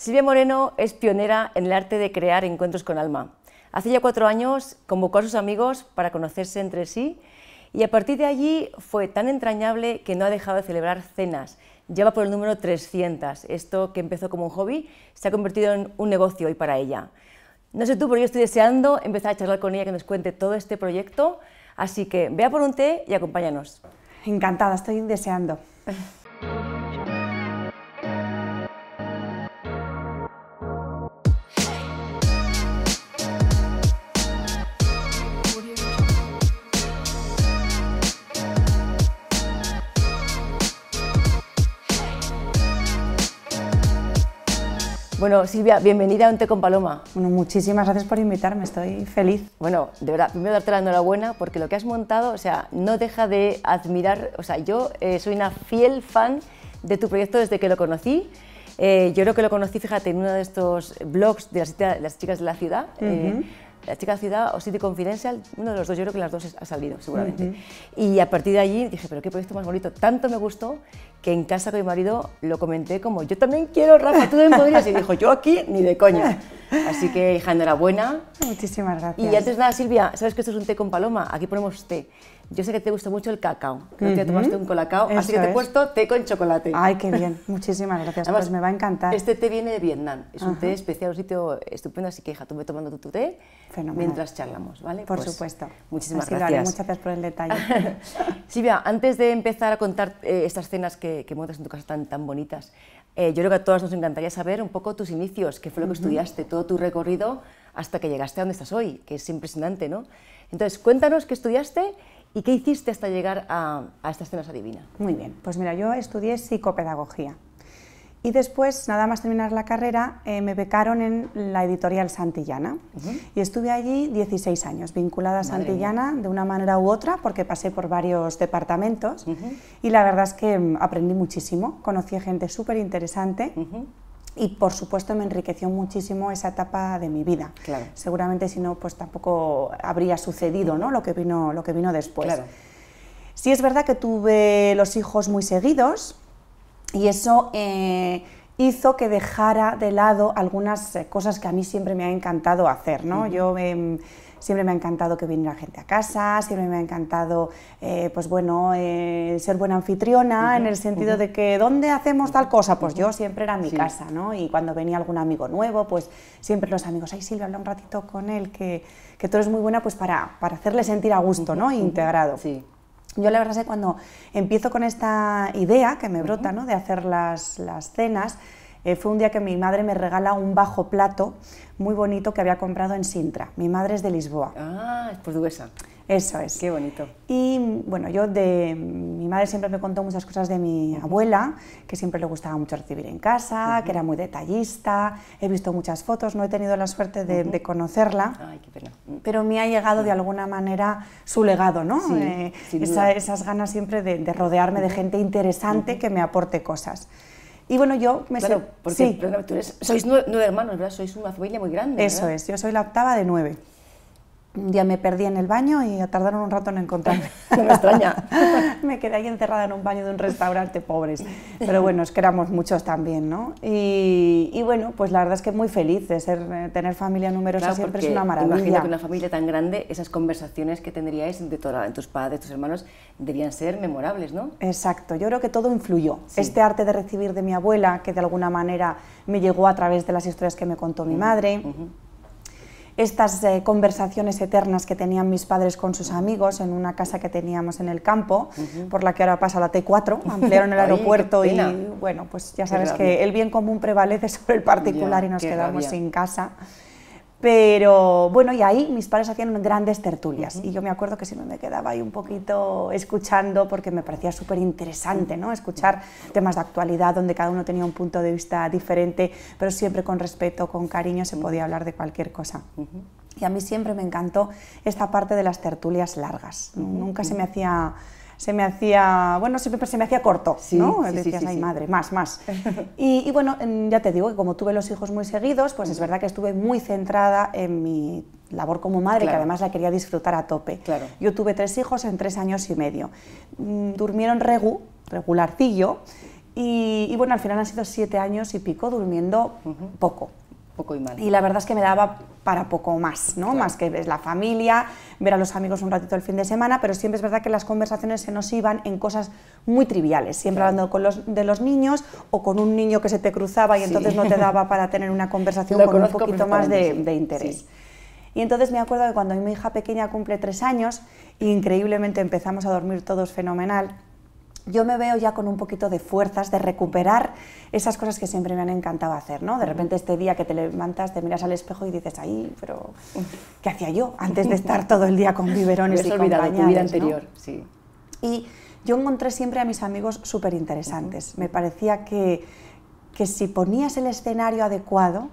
Silvia Moreno es pionera en el arte de crear encuentros con alma. Hace ya cuatro años convocó a sus amigos para conocerse entre sí y a partir de allí fue tan entrañable que no ha dejado de celebrar cenas. Lleva por el número 300. Esto que empezó como un hobby se ha convertido en un negocio hoy para ella. No sé tú, pero yo estoy deseando empezar a charlar con ella que nos cuente todo este proyecto. Así que vea por un té y acompáñanos. Encantada, estoy deseando. Bueno, Silvia, bienvenida a Un Té con Paloma. Bueno, muchísimas gracias por invitarme, estoy feliz. Bueno, de verdad, primero darte la enhorabuena porque lo que has montado, o sea, no deja de admirar, o sea, yo eh, soy una fiel fan de tu proyecto desde que lo conocí. Eh, yo creo que lo conocí, fíjate, en uno de estos blogs de las, chicas de la ciudad, eh, la chica de ciudad o City Confidential, uno de los dos, yo creo que las dos ha salido seguramente. Y a partir de allí dije, pero qué proyecto más bonito, tanto me gustó que en casa con mi marido lo comenté como, yo también quiero, Rafa, tú también podrías. Y dijo, yo aquí ni de coña. Así que, hija, enhorabuena. Muchísimas gracias. Y antes nada, Silvia, sabes que esto es un té con paloma, aquí ponemos té. Yo sé que te gusta mucho el cacao, que uh -huh. tomado tomaste un colacao, así que te he puesto té con chocolate. Ay, qué bien, muchísimas gracias, pues me va a encantar. Este té viene de Vietnam, es un té especial, un sitio estupendo, así que hija, tú me tomando tu, té mientras charlamos, ¿vale? Por pues, supuesto. Muchísimas gracias. Muchas gracias por el detalle. Silvia, antes de empezar a contar eh, estas cenas que, que, montas en tu casa tan, tan bonitas, eh, yo creo que a todas nos encantaría saber un poco tus inicios, qué fue lo que estudiaste, todo tu recorrido hasta que llegaste a donde estás hoy, que es impresionante, ¿no? Entonces, cuéntanos qué estudiaste ¿Y qué hiciste hasta llegar a, esta escena divina? Muy bien, pues mira, yo estudié psicopedagogía. Y después, nada más terminar la carrera, eh, me becaron en la editorial Santillana. Y estuve allí 16 años, vinculada a Santillana de una manera u otra, porque pasé por varios departamentos. Y la verdad es que mm, aprendí muchísimo, conocí gente súper interesante y por supuesto me enriqueció muchísimo esa etapa de mi vida. Seguramente si no, pues tampoco habría sucedido ¿no? lo, que vino, lo que vino después. Sí es verdad que tuve los hijos muy seguidos y eso eh, hizo que dejara de lado algunas eh, cosas que a mí siempre me ha encantado hacer. ¿no? Yo em, siempre me ha encantado que viniera gente a casa, siempre me ha encantado, eh, pues bueno, eh, ser buena anfitriona, en el sentido de que, ¿dónde hacemos tal cosa? Pues yo siempre era mi casa, ¿no? Y cuando venía algún amigo nuevo, pues siempre los amigos, ay Silvia, habla un ratito con él, que, que tú eres muy buena, pues para, hacerle sentir a gusto, ¿no? Integrado. Sí. Yo la verdad es que cuando empiezo con esta idea que me brota, ¿no? De hacer las, las cenas, eh, fue un día que mi madre me regala un bajo plato muy bonito que había comprado en Sintra. Mi madre es de Lisboa. Ah, es portuguesa. Eso es. Qué bonito. Y bueno, yo de mi madre siempre me contó muchas cosas de mi abuela, que siempre le gustaba mucho recibir en casa, que era muy detallista. He visto muchas fotos, no he tenido la suerte de, conocerla. Ay, qué pena. Pero me ha llegado de alguna manera su legado, ¿no? Sí, eh, esas ganas siempre de rodearme de gente interesante que me aporte cosas. Y bueno, yo me claro, porque tú sois nueve, hermanos, ¿verdad? Sois una familia muy grande. Eso es, yo soy la octava de nueve un día me perdí en el baño y tardaron un rato en encontrarme. No me extraña. me quedé ahí encerrada en un baño de un restaurante, pobres. Pero bueno, es que éramos muchos también, ¿no? Y, bueno, pues la verdad es que muy feliz de ser, eh, tener familia numerosa siempre es una maravilla. Imagino que una familia tan grande, esas conversaciones que tendríais de toda, tus padres, tus hermanos, deberían ser memorables, ¿no? Exacto, yo creo que todo influyó. Este arte de recibir de mi abuela, que de alguna manera me llegó a través de las historias que me contó mi madre estas eh, conversaciones eternas que tenían mis padres con sus amigos en una casa que teníamos en el campo, por la que ahora pasa la T4, ampliaron el aeropuerto y bueno, pues ya sabes que el bien común prevalece sobre el particular y nos quedamos sin casa. Pero bueno, y ahí mis padres hacían grandes tertulias y yo me acuerdo que siempre me quedaba ahí un poquito escuchando porque me parecía súper interesante, ¿no? Escuchar temas de actualidad donde cada uno tenía un punto de vista diferente, pero siempre con respeto, con cariño se podía hablar de cualquier cosa. Y a mí siempre me encantó esta parte de las tertulias largas. Nunca se me hacía se me hacía, bueno, siempre se me hacía corto, ¿no? Sí, Decías, ay madre, más, más. y, bueno, ya te digo que como tuve los hijos muy seguidos, pues es verdad que estuve muy centrada en mi labor como madre, que además la quería disfrutar a tope. Claro. Yo tuve tres hijos en tres años y medio. Mm, durmieron regu, regularcillo, y, y bueno, al final han sido siete años y pico durmiendo poco y la verdad es que me daba para poco más, ¿no? Más que ver la familia, ver a los amigos un ratito el fin de semana, pero siempre es verdad que las conversaciones se nos iban en cosas muy triviales, siempre hablando con los, de los niños o con un niño que se te cruzaba y entonces no te daba para tener una conversación con un poquito más de, interés. Y entonces me acuerdo que cuando mi hija pequeña cumple tres años, increíblemente empezamos a dormir todos fenomenal, yo me veo ya con un poquito de fuerzas de recuperar esas cosas que siempre me han encantado hacer, ¿no? De repente este día que te levantas, te miras al espejo y dices, ahí, pero ¿qué hacía yo antes de estar todo el día con biberones y con pañales, vida anterior, sí. Y yo encontré siempre a mis amigos súper interesantes. Me parecía que, que si ponías el escenario adecuado,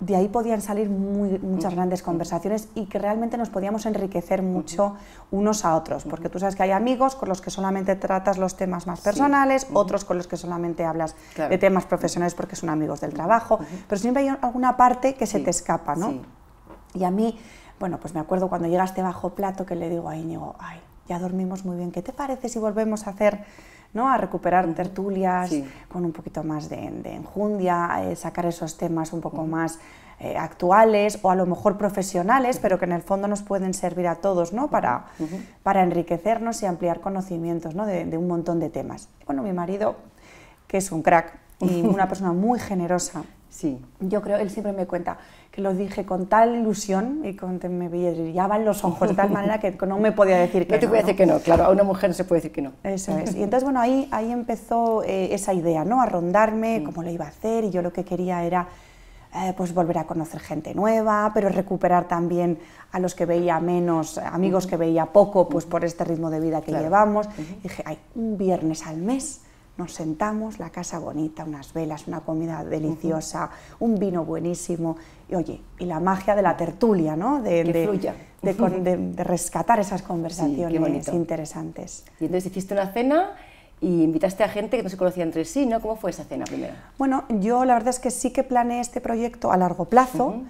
de ahí podían salir muchas grandes conversaciones y que realmente nos podíamos enriquecer mucho unos a otros, porque tú sabes que hay amigos con los que solamente tratas los temas más personales, otros con los que solamente hablas de temas profesionales porque son amigos del trabajo, pero siempre hay alguna parte que se te escapa, ¿no? Y a mí, bueno, pues me acuerdo cuando llegaste bajo plato que le digo a Íñigo, ay, ya dormimos muy bien, ¿qué te parece si volvemos a hacer a recuperar tertulias con un poquito más de, enjundia, eh, sacar esos temas un poco más eh, actuales o a lo mejor profesionales, pero que en el fondo nos pueden servir a todos ¿no? para, para enriquecernos y ampliar conocimientos de, de un montón de temas. Bueno, mi marido, que es un crack y una persona muy generosa, Sí. Yo creo, él siempre me cuenta que lo dije con tal ilusión y con, me brillaban los ojos de tal manera que no me podía decir que no. te no, voy a decir que no, claro, a una mujer no se puede decir que no. Eso es. Y entonces, bueno, ahí, ahí empezó eh, esa idea, ¿no? A rondarme, cómo lo iba a hacer, y yo lo que quería era eh, pues volver a conocer gente nueva, pero recuperar también a los que veía menos, amigos que veía poco, pues por este ritmo de vida que llevamos. dije, hay un viernes al mes nos sentamos, la casa bonita, unas velas, una comida deliciosa, un vino buenísimo, y oye, y la magia de la tertulia, ¿no? De, de, rescatar esas conversaciones interesantes. Y entonces hiciste una cena y invitaste a gente que no se conocía entre sí, ¿no? ¿Cómo fue esa cena primero? Bueno, yo la verdad es que sí que planeé este proyecto a largo plazo,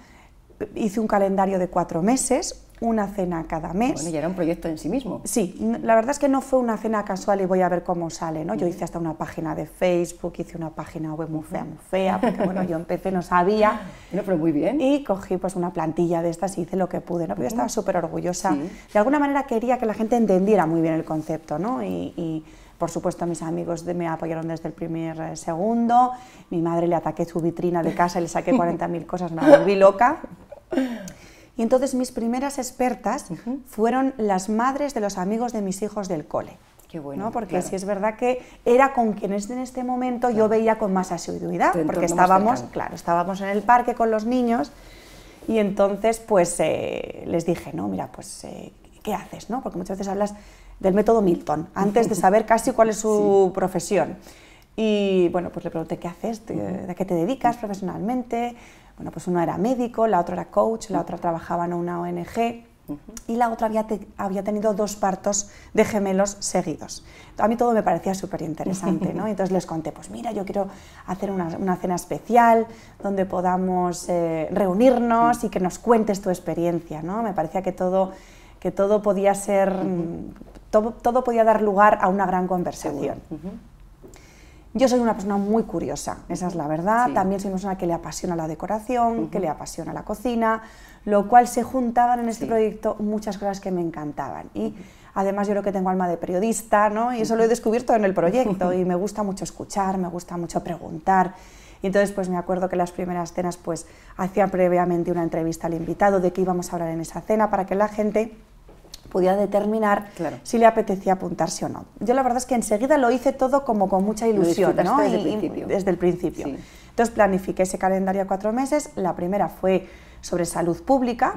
hice un calendario de cuatro meses, una cena cada mes. Bueno, ya era un proyecto en sí mismo. Sí, la verdad es que no fue una cena casual y voy a ver cómo sale, ¿no? Yo hice hasta una página de Facebook, hice una página web muy fea, muy fea, porque bueno, yo empecé, no sabía. No, pero muy bien. Y cogí pues una plantilla de estas y hice lo que pude, ¿no? yo estaba súper orgullosa. De alguna manera quería que la gente entendiera muy bien el concepto, ¿no? y, por supuesto, mis amigos me apoyaron desde el primer eh, segundo. Mi madre le ataqué su vitrina de casa y le saqué 40.000 cosas, me volví loca. Y entonces mis primeras expertas fueron las madres de los amigos de mis hijos del cole. Qué bueno. ¿no? Porque sí es verdad que era con quienes en este momento yo veía con más asiduidad, porque estábamos, claro, estábamos en el parque con los niños y entonces pues eh, les dije, no, mira, pues eh, ¿qué haces? ¿no? Porque muchas veces hablas del método Milton, antes de saber casi cuál es su profesión. Y bueno, pues le pregunté, ¿qué haces? ¿De, qué te dedicas profesionalmente? Bueno, pues uno era médico, la otra era coach, la otra trabajaba en una ONG y la otra había, tenido dos partos de gemelos seguidos. A mí todo me parecía súper interesante, ¿no? Entonces les conté, pues mira, yo quiero hacer una, cena especial donde podamos eh, reunirnos y que nos cuentes tu experiencia, ¿no? Me parecía que todo, que todo podía ser, mm, todo, podía dar lugar a una gran conversación. Yo soy una persona muy curiosa, esa es la verdad. También soy una persona que le apasiona la decoración, que le apasiona la cocina, lo cual se juntaban en este proyecto muchas cosas que me encantaban. Y además yo creo que tengo alma de periodista, ¿no? Y eso lo he descubierto en el proyecto y me gusta mucho escuchar, me gusta mucho preguntar. Y entonces pues me acuerdo que las primeras cenas pues hacía previamente una entrevista al invitado de qué íbamos a hablar en esa cena para que la gente pudiera determinar si le apetecía apuntarse o no. Yo la verdad es que enseguida lo hice todo como con mucha ilusión, ¿no? Desde, el principio. Entonces planifiqué ese calendario a cuatro meses. La primera fue sobre salud pública.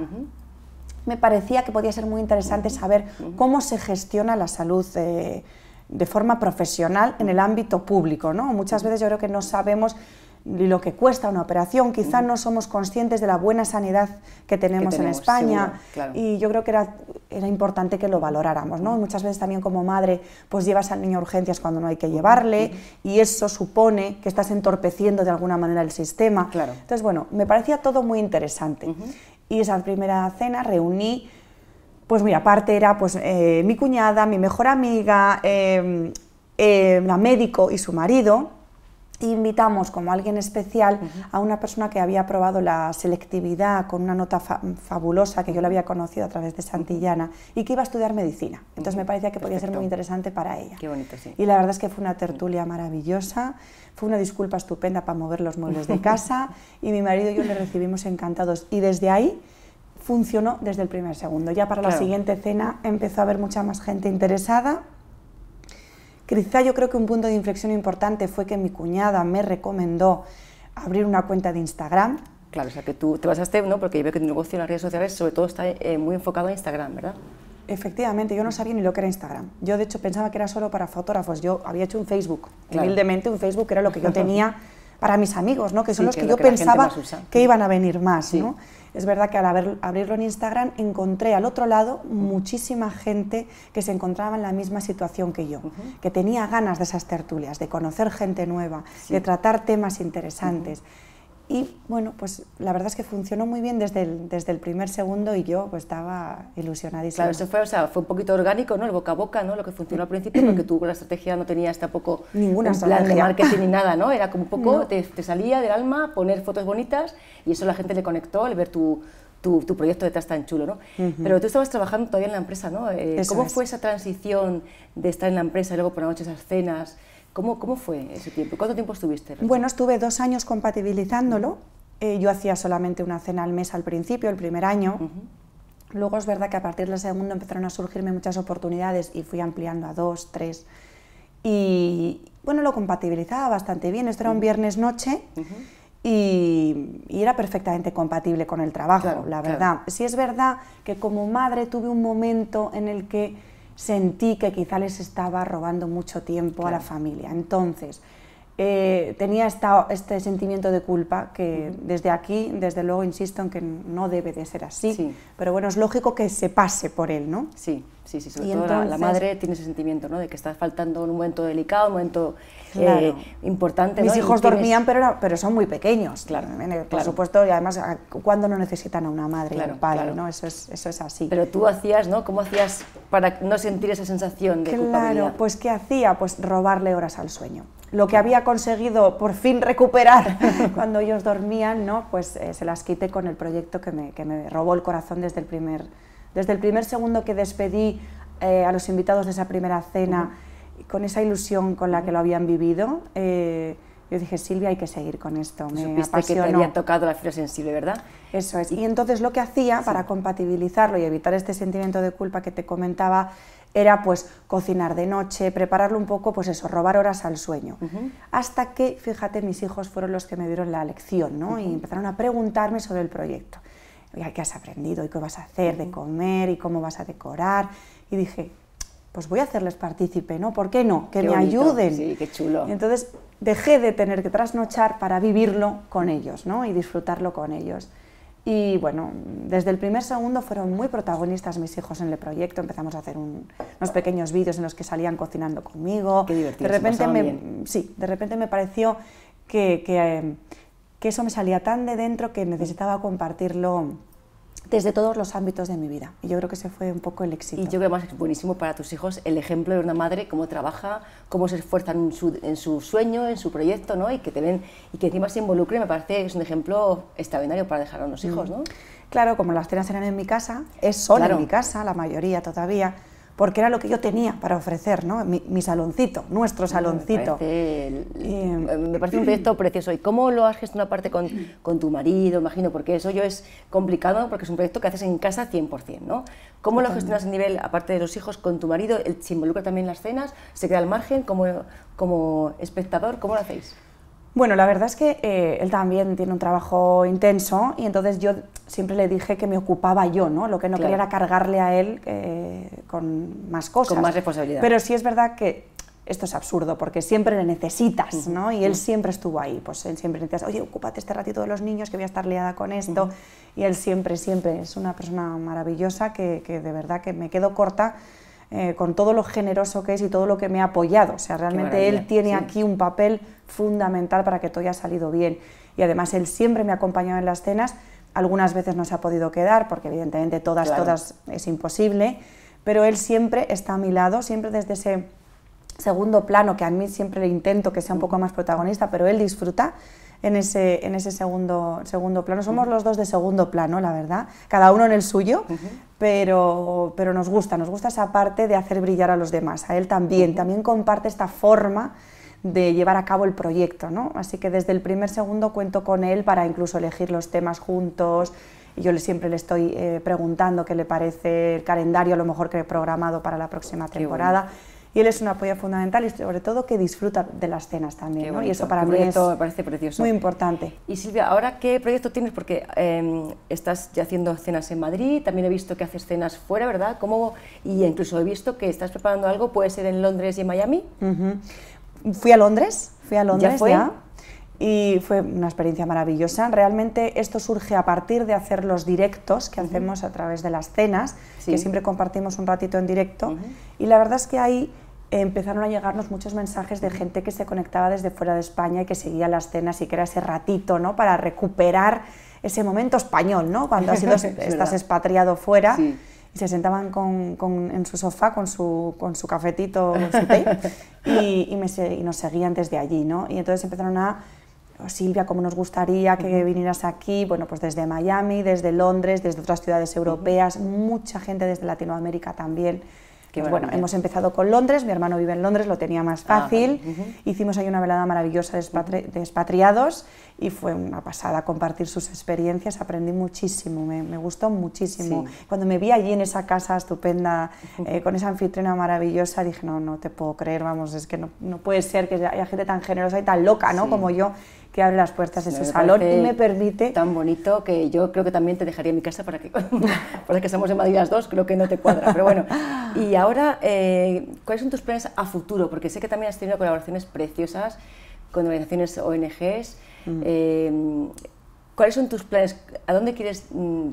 Me parecía que podía ser muy interesante saber cómo se gestiona la salud. Eh, de forma profesional en el ámbito público, ¿no? Muchas veces yo creo que no sabemos lo que cuesta una operación. Quizá no somos conscientes de la buena sanidad que tenemos, en España y yo creo que era, importante que lo valoráramos. ¿no? Muchas veces también como madre pues llevas al niño a urgencias cuando no hay que llevarle y eso supone que estás entorpeciendo de alguna manera el sistema. Entonces, bueno, me parecía todo muy interesante. Y esa primera cena reuní pues mira, aparte era pues eh, mi cuñada, mi mejor amiga, em, em, la médico y su marido, invitamos como alguien especial a una persona que había probado la selectividad con una nota fabulosa que yo la había conocido a través de Santillana y que iba a estudiar medicina. Entonces me parecía que podía ser muy interesante para ella. Qué bonito, sí. Y la verdad es que fue una tertulia maravillosa, fue una disculpa estupenda para mover los muebles de casa y mi marido y yo le recibimos encantados y desde ahí funcionó desde el primer segundo. Ya para la siguiente cena empezó a haber mucha más gente interesada Quizá yo creo que un punto de inflexión importante fue que mi cuñada me recomendó abrir una cuenta de Instagram. Claro, o sea que tú te basaste, ¿no? Porque yo veo que tu negocio en las redes sociales sobre todo está eh, muy enfocado a Instagram, ¿verdad? Efectivamente, yo no sabía ni lo que era Instagram. Yo de hecho pensaba que era solo para fotógrafos. Yo había hecho un Facebook, humildemente un Facebook era lo que yo tenía para mis amigos, ¿no? que son los que, yo pensaba que iban a venir más. Es verdad que al abrirlo en Instagram encontré al otro lado muchísima gente que se encontraba en la misma situación que yo, que tenía ganas de esas tertulias, de conocer gente nueva, de tratar temas interesantes. Y bueno, pues la verdad es que funcionó muy bien desde el, desde el primer segundo y yo pues estaba ilusionadísima. Claro, eso fue, o sea, fue un poquito orgánico, ¿no? El boca a boca, ¿no? Lo que funcionó al principio, porque tú con la estrategia no tenías tampoco ninguna un de marketing ni nada, ¿no? Era como un poco, te, salía del alma poner fotos bonitas y eso la gente le conectó al ver tu, tu, proyecto detrás tan chulo, ¿no? Pero tú estabas trabajando todavía en la empresa, ¿no? Eh, ¿Cómo fue esa transición de estar en la empresa y luego por la noche esas cenas? ¿Cómo, ¿Cómo fue ese tiempo? ¿Cuánto tiempo estuviste? Bueno, estuve dos años compatibilizándolo. Eh, yo hacía solamente una cena al mes al principio, el primer año. Luego es verdad que a partir del segundo empezaron a surgirme muchas oportunidades y fui ampliando a dos, tres. Y bueno, lo compatibilizaba bastante bien. Esto era un viernes noche y, era perfectamente compatible con el trabajo, la verdad. si Sí es verdad que como madre tuve un momento en el que sentí que quizá les estaba robando mucho tiempo a la familia. Entonces, eh, tenía este sentimiento de culpa que desde aquí, desde luego, insisto en que no debe de ser así, pero bueno, es lógico que se pase por él, ¿no? Sí, sí, sí, sobre todo la, madre tiene ese sentimiento, ¿no? De que está faltando un momento delicado, un momento eh, importante. Mis hijos dormían, pero, pero son muy pequeños, claro, eh, por supuesto, y además, ah, ¿cuándo no necesitan a una madre y un padre, ¿no? Eso es, eso es así. Pero tú hacías, ¿no? ¿Cómo hacías para no sentir esa sensación de culpabilidad? Claro, pues ¿qué hacía? Pues robarle horas al sueño lo que había conseguido por fin recuperar cuando ellos dormían, ¿no? pues eh, se las quité con el proyecto que me, robó el corazón desde el primer, desde el primer segundo que despedí eh, a los invitados de esa primera cena, con esa ilusión con la que lo habían vivido. Eh, yo dije, Silvia, hay que seguir con esto. Me Supiste que te había tocado la fibra sensible, ¿verdad? Eso es. Y, entonces lo que hacía para compatibilizarlo y evitar este sentimiento de culpa que te comentaba era pues cocinar de noche, prepararlo un poco, pues eso, robar horas al sueño. Hasta que, fíjate, mis hijos fueron los que me dieron la lección, ¿no? Y empezaron a preguntarme sobre el proyecto. ¿Qué has aprendido? ¿Y qué vas a hacer de comer? ¿Y cómo vas a decorar? Y dije, pues voy a hacerles partícipe, ¿no? ¿Por qué no? Que me ayuden. Sí, qué chulo. entonces dejé de tener que trasnochar para vivirlo con ellos, ¿no? Y disfrutarlo con ellos. Y bueno, desde el primer segundo fueron muy protagonistas mis hijos en el proyecto. Empezamos a hacer unos pequeños vídeos en los que salían cocinando conmigo. Qué divertido. De repente, me, Sí, de repente me pareció que, em, que, eso me salía tan de dentro que necesitaba compartirlo desde todos los ámbitos de mi vida. Y yo creo que ese fue un poco el éxito. Y yo creo que además es buenísimo para tus hijos el ejemplo de una madre, cómo trabaja, cómo se esfuerzan en su, sueño, en su proyecto, ¿no? Y que, te ven, y que encima se involucre, me parece que es un ejemplo extraordinario para dejar a unos mm. hijos, ¿no? Claro, como las cenas eran en mi casa, es solo en mi casa, la mayoría todavía, porque era lo que yo tenía para ofrecer, ¿no? mi, saloncito, nuestro saloncito. Eh, me parece, un proyecto precioso. ¿Y cómo lo has gestionado aparte con, con, tu marido? Imagino, porque eso yo es complicado, porque es un proyecto que haces en casa 100%, ¿no? ¿Cómo lo gestionas a nivel, aparte de los hijos, con tu marido? ¿Se involucra también en las cenas? ¿Se queda al margen como, como espectador? ¿Cómo lo hacéis? Bueno, la verdad es que eh, él también tiene un trabajo intenso y entonces yo siempre le dije que me ocupaba yo, ¿no? Lo que no quería era cargarle a él eh, con más cosas. Con más responsabilidad. Pero sí es verdad que esto es absurdo porque siempre le necesitas, ¿no? Y él siempre estuvo ahí, pues él siempre necesitas, oye, ocúpate este ratito de los niños que voy a estar liada con esto. Y él siempre, siempre es una persona maravillosa que de verdad que me quedo corta eh, con todo lo generoso que es y todo lo que me ha apoyado. O sea, realmente él tiene aquí un papel fundamental para que todo haya salido bien. Y además él siempre me ha acompañado en las cenas. Algunas veces no se ha podido quedar, porque evidentemente todas, todas es imposible, pero él siempre está a mi lado, siempre desde ese segundo plano, que a mí siempre le intento que sea un poco más protagonista, pero él disfruta en ese, en ese segundo, segundo plano. Somos los dos de segundo plano, la verdad, cada uno en el suyo, pero, nos gusta, nos gusta esa parte de hacer brillar a los demás, a él también, también comparte esta forma de llevar a cabo el proyecto, ¿no? Así que desde el primer segundo cuento con él para incluso elegir los temas juntos, y yo siempre le estoy eh, preguntando qué le parece el calendario, a lo mejor que he programado para la próxima temporada y él es un apoyo fundamental y sobre todo que disfruta de las cenas también. Y eso para mí es parece precioso. muy importante. Y Silvia, ¿ahora qué proyecto tienes? Porque em, estás ya haciendo cenas en Madrid, también he visto que haces cenas fuera, ¿verdad? ¿Cómo? Y incluso he visto que estás preparando algo, puede ser en Londres y en Miami. Fui a Londres, fui a Londres ya. Fue? y fue una experiencia maravillosa. Realmente esto surge a partir de hacer los directos que hacemos a través de las cenas, que siempre compartimos un ratito en directo. Y la verdad es que hay empezaron a llegarnos muchos mensajes de gente que se conectaba desde fuera de España y que seguía las cenas y que era ese ratito, ¿no? Para recuperar ese momento español, ¿no? Cuando estás expatriado fuera. Y se sentaban con, en su sofá con su, con su cafetito, y, nos seguían desde allí, ¿no? Y entonces empezaron a, oh, Silvia, ¿cómo nos gustaría que vinieras aquí? Bueno, pues desde Miami, desde Londres, desde otras ciudades europeas, mucha gente desde Latinoamérica también bueno, hemos empezado con Londres, mi hermano vive en Londres, lo tenía más ah, fácil, hicimos ahí una velada maravillosa de, expatriados y fue una pasada compartir sus experiencias, aprendí muchísimo, me, gustó muchísimo. Cuando me vi allí en esa casa estupenda, eh, con esa anfitriona maravillosa, dije, no, no te puedo creer, vamos, es que no, puede ser que haya gente tan generosa y tan loca, ¿no? Como yo que abre las puertas de esos su salón y me permite... Tan bonito que yo creo que también te dejaría mi casa para que, para que estamos en Madrid las dos, creo que no te cuadra, pero bueno. Y ahora, eh, ¿cuáles son tus planes a futuro? Porque sé que también has tenido colaboraciones preciosas con organizaciones ONGs. Em, ¿Cuáles son tus planes? ¿A dónde quieres mm,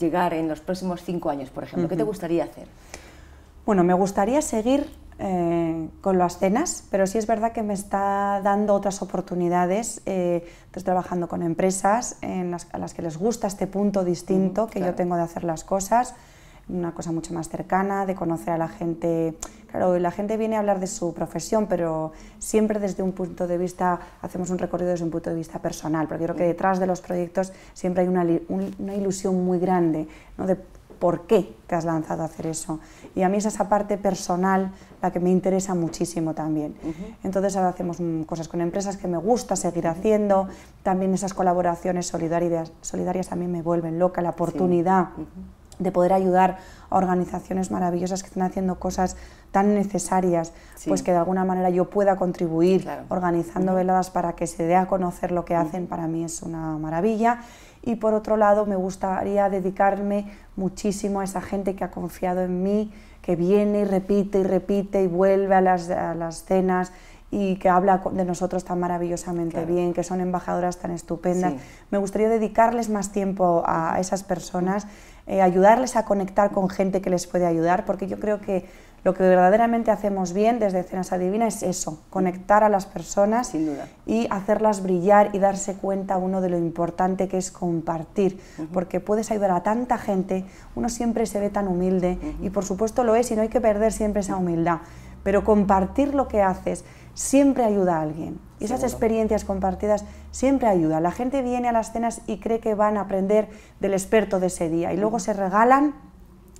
llegar en los próximos cinco años, por ejemplo? ¿Qué te gustaría hacer? Bueno, me gustaría seguir eh, con las cenas, pero sí es verdad que me está dando otras oportunidades. Eh, estoy pues trabajando con empresas en las, a las que les gusta este punto distinto que yo tengo de hacer las cosas, una cosa mucho más cercana, de conocer a la gente. Claro, la gente viene a hablar de su profesión, pero siempre desde un punto de vista, hacemos un recorrido desde un punto de vista personal, porque creo que detrás de los proyectos siempre hay una, ilusión muy grande, ¿no? de por qué te has lanzado a hacer eso. Y a mí es esa parte personal la que me interesa muchísimo también. Entonces ahora hacemos cosas con empresas que me gusta seguir haciendo, también esas colaboraciones solidarias, solidarias a mí me vuelven loca, la oportunidad de poder ayudar a organizaciones maravillosas que están haciendo cosas tan necesarias, pues que de alguna manera yo pueda contribuir organizando veladas para que se dé a conocer lo que hacen, para mí es una maravilla. Y por otro lado, me gustaría dedicarme muchísimo a esa gente que ha confiado en mí, que viene y repite y repite y vuelve a las, a las cenas y que habla de nosotros tan maravillosamente bien, que son embajadoras tan estupendas. Me gustaría dedicarles más tiempo a esas personas, eh, ayudarles a conectar con gente que les puede ayudar, porque yo creo que lo que verdaderamente hacemos bien desde Cenas Adivina es eso, conectar a las personas y hacerlas brillar y darse cuenta uno de lo importante que es compartir, porque puedes ayudar a tanta gente, uno siempre se ve tan humilde y por supuesto lo es y no hay que perder siempre esa humildad, pero compartir lo que haces siempre ayuda a alguien. Y esas experiencias compartidas siempre ayudan. La gente viene a las cenas y cree que van a aprender del experto de ese día y luego se regalan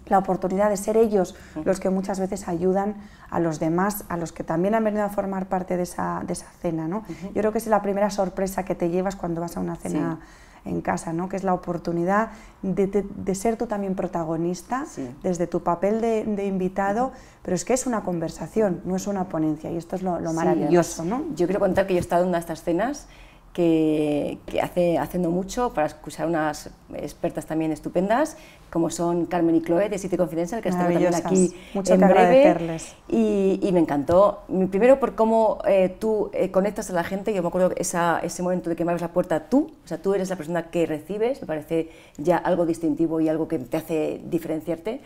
la oportunidad de ser ellos los que muchas veces ayudan a los demás, a los que también han venido a formar parte de esa, cena. ¿no? Yo creo que es la primera sorpresa que te llevas cuando vas a una cena en casa, ¿no? que es la oportunidad de, ser tú también protagonista desde tu papel de, invitado, pero es que es una conversación, no es una ponencia y esto es lo, maravilloso. ¿no? Yo quiero contar que yo he estado en una de estas escenas que, hace, haciendo mucho para escuchar unas expertas también estupendas, como son Carmen y Chloe de City Confidential, que están también aquí mucho en breve. Y, y, me encantó, primero por cómo eh, tú eh, conectas a la gente, yo me acuerdo ese momento de que abres la puerta tú, o sea, tú eres la persona que recibes, me parece ya algo distintivo y algo que te hace diferenciarte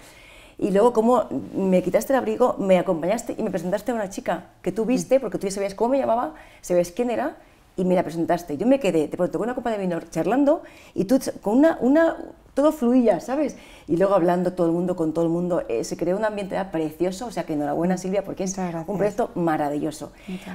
y luego cómo me quitaste el abrigo, me acompañaste y me presentaste a una chica que tú viste, mm. porque tú ya sabías cómo me llamaba, sabías quién era, y me la presentaste. Yo me quedé, te pronto, una copa de vino charlando y tú con una, una todo fluía, ¿sabes? Y luego hablando todo el mundo con todo el mundo, eh, se creó un ambiente precioso, o sea que enhorabuena Silvia porque es un proyecto maravilloso.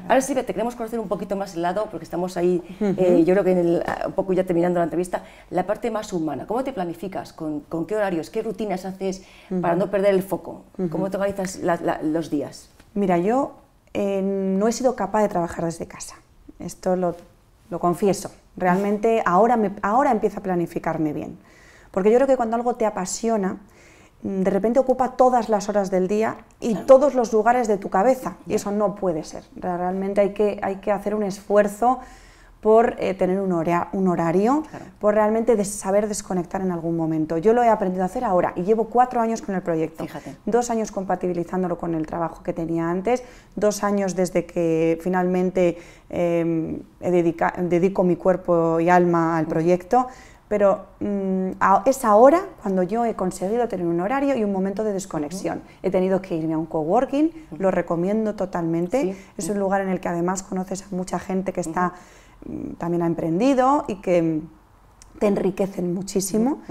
Ahora Silvia, te queremos conocer un poquito más el lado, porque estamos ahí, eh, yo creo que en un poco ya terminando la entrevista, la parte más humana, ¿cómo te planificas? ¿Con, qué horarios? ¿Qué rutinas haces para no perder el foco? ¿Cómo te organizas los días? Mira, yo eh, no he sido capaz de trabajar desde casa. Esto lo, confieso. Realmente ahora, me, ahora empiezo a planificarme bien. Porque yo creo que cuando algo te apasiona, mm, de repente ocupa todas las horas del día y todos los lugares de tu cabeza. Y eso no puede ser. Realmente hay que, hay que hacer un esfuerzo por eh, tener un, horario, por realmente saber desconectar en algún momento. Yo lo he aprendido a hacer ahora y llevo cuatro años con el proyecto. Dos años compatibilizándolo con el trabajo que tenía antes, dos años desde que finalmente em, dedico mi cuerpo y alma al proyecto pero mm, es ahora cuando yo he conseguido tener un horario y un momento de desconexión. He tenido que irme a un coworking, lo recomiendo totalmente. Es un lugar en el que además conoces a mucha gente que está Mm, también ha emprendido y que te enriquecen muchísimo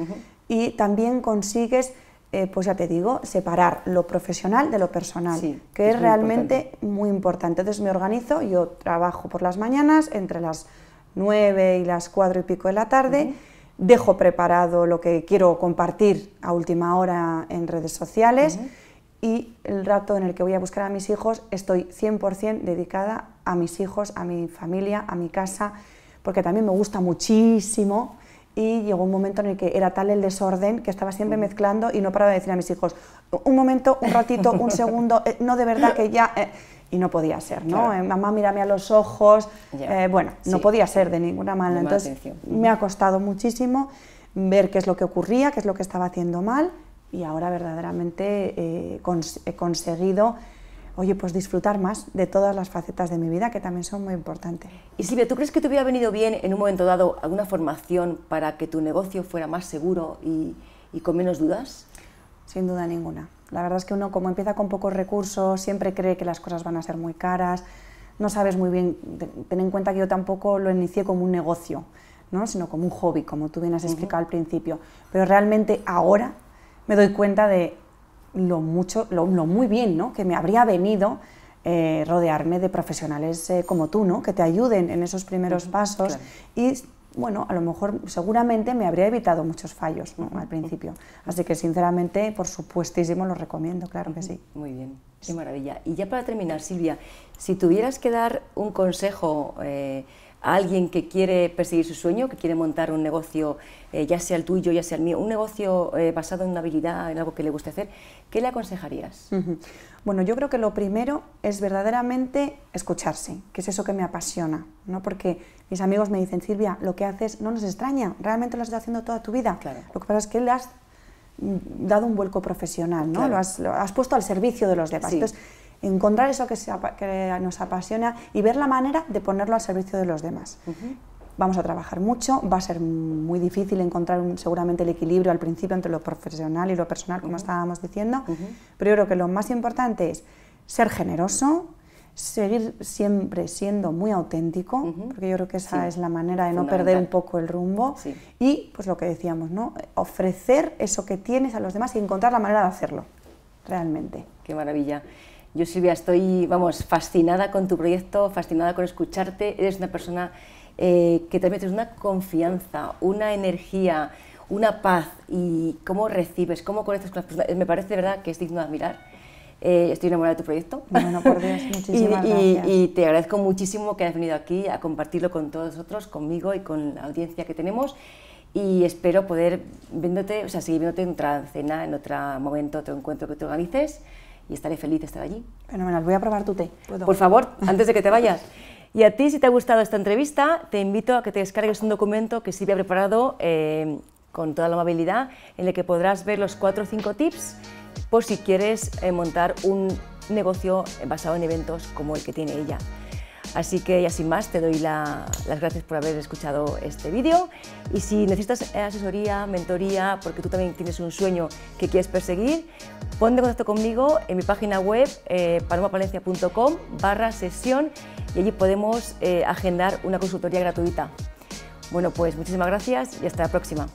y también consigues, eh, pues ya te digo, separar lo profesional de lo personal, que es, realmente muy importante. Entonces me organizo, yo trabajo por las mañanas entre las 9 y las 4 y pico de la tarde, dejo preparado lo que quiero compartir a última hora en redes sociales y el rato en el que voy a buscar a mis hijos estoy 100% dedicada a mis hijos, a mi familia, a mi casa, porque también me gusta muchísimo y llegó un momento en el que era tal el desorden que estaba siempre mezclando y no paraba de decir a mis hijos, un momento, un ratito, un segundo, eh, no de verdad que ya... Eh". y no podía ser, ¿no? Eh, mamá, mírame a los ojos. bueno, no podía ser de ninguna manera. Entonces, me ha costado muchísimo ver qué es lo que ocurría, qué es lo que estaba haciendo mal y ahora verdaderamente eh, he conseguido oye, pues disfrutar más de todas las facetas de mi vida que también son muy importantes. Y Silvia, ¿tú crees que te hubiera venido bien en un momento dado alguna formación para que tu negocio fuera más seguro y, con menos dudas? Sin duda ninguna. La verdad es que uno como empieza con pocos recursos, siempre cree que las cosas van a ser muy caras, no sabes muy bien, ten en cuenta que yo tampoco lo inicié como un negocio, ¿no? sino como un hobby, como tú bien has explicado al principio. Pero realmente ahora me doy cuenta de lo mucho, lo, muy bien, ¿no? Que me habría venido eh, rodearme de profesionales eh, como tú, ¿no? Que te ayuden en esos primeros pasos y bueno, a lo mejor seguramente me habría evitado muchos fallos al principio. Así que sinceramente, por supuestísimo, lo recomiendo, claro que sí. Muy bien. Qué maravilla. Y ya para terminar, Silvia, si tuvieras que dar un consejo eh, a alguien que quiere perseguir su sueño, que quiere montar un negocio, eh, ya sea el tuyo, ya sea el mío, un negocio eh, basado en una habilidad, en algo que le guste hacer, ¿qué le aconsejarías? Bueno, yo creo que lo primero es verdaderamente escucharse, que es eso que me apasiona, ¿no? Porque mis amigos me dicen, Silvia, lo que haces no nos extraña, realmente lo has estado haciendo toda tu vida. Claro. Lo que pasa es que le dado un vuelco profesional, ¿no? Lo, has, puesto al servicio de los demás. Entonces, encontrar eso que, se, nos apasiona y ver la manera de ponerlo al servicio de los demás. Vamos a trabajar mucho, va a ser muy difícil encontrar seguramente el equilibrio al principio entre lo profesional y lo personal, como estábamos diciendo, pero yo creo que lo más importante es ser generoso, seguir siempre siendo muy auténtico, porque yo creo que esa es la manera de no perder un poco el rumbo. Y, pues lo que decíamos, ¿no? Ofrecer eso que tienes a los demás y encontrar la manera de hacerlo, realmente. Qué maravilla. Yo, Silvia, estoy, vamos, fascinada con tu proyecto, fascinada con escucharte. Eres una persona eh, que también tienes una confianza, una energía, una paz y cómo recibes, cómo conectas con las personas. Me parece, verdad, que es digno de admirar eh, estoy enamorada de tu proyecto. Bueno, por Dios, muchísimas y, gracias. Y, te agradezco muchísimo que hayas venido aquí a compartirlo con todos nosotros, conmigo y con la audiencia que tenemos. Y espero poder viéndote, o sea, seguir viéndote en otra cena, en otro momento, otro encuentro que te organices. Y estaré feliz de estar allí. Fenomenal, voy a probar tu té. Por favor, antes de que te vayas. Y a ti, si te ha gustado esta entrevista, te invito a que te descargues un documento que Silvia ha preparado eh, con toda la amabilidad, en el que podrás ver los cuatro o cinco tips por si quieres eh, montar un negocio basado en eventos como el que tiene ella. Así que ya sin más te doy las gracias por haber escuchado este vídeo y si necesitas eh, asesoría, mentoría, porque tú también tienes un sueño que quieres perseguir, ponte en contacto conmigo en mi página web eh, barra sesión y allí podemos eh, agendar una consultoría gratuita. Bueno, pues muchísimas gracias y hasta la próxima.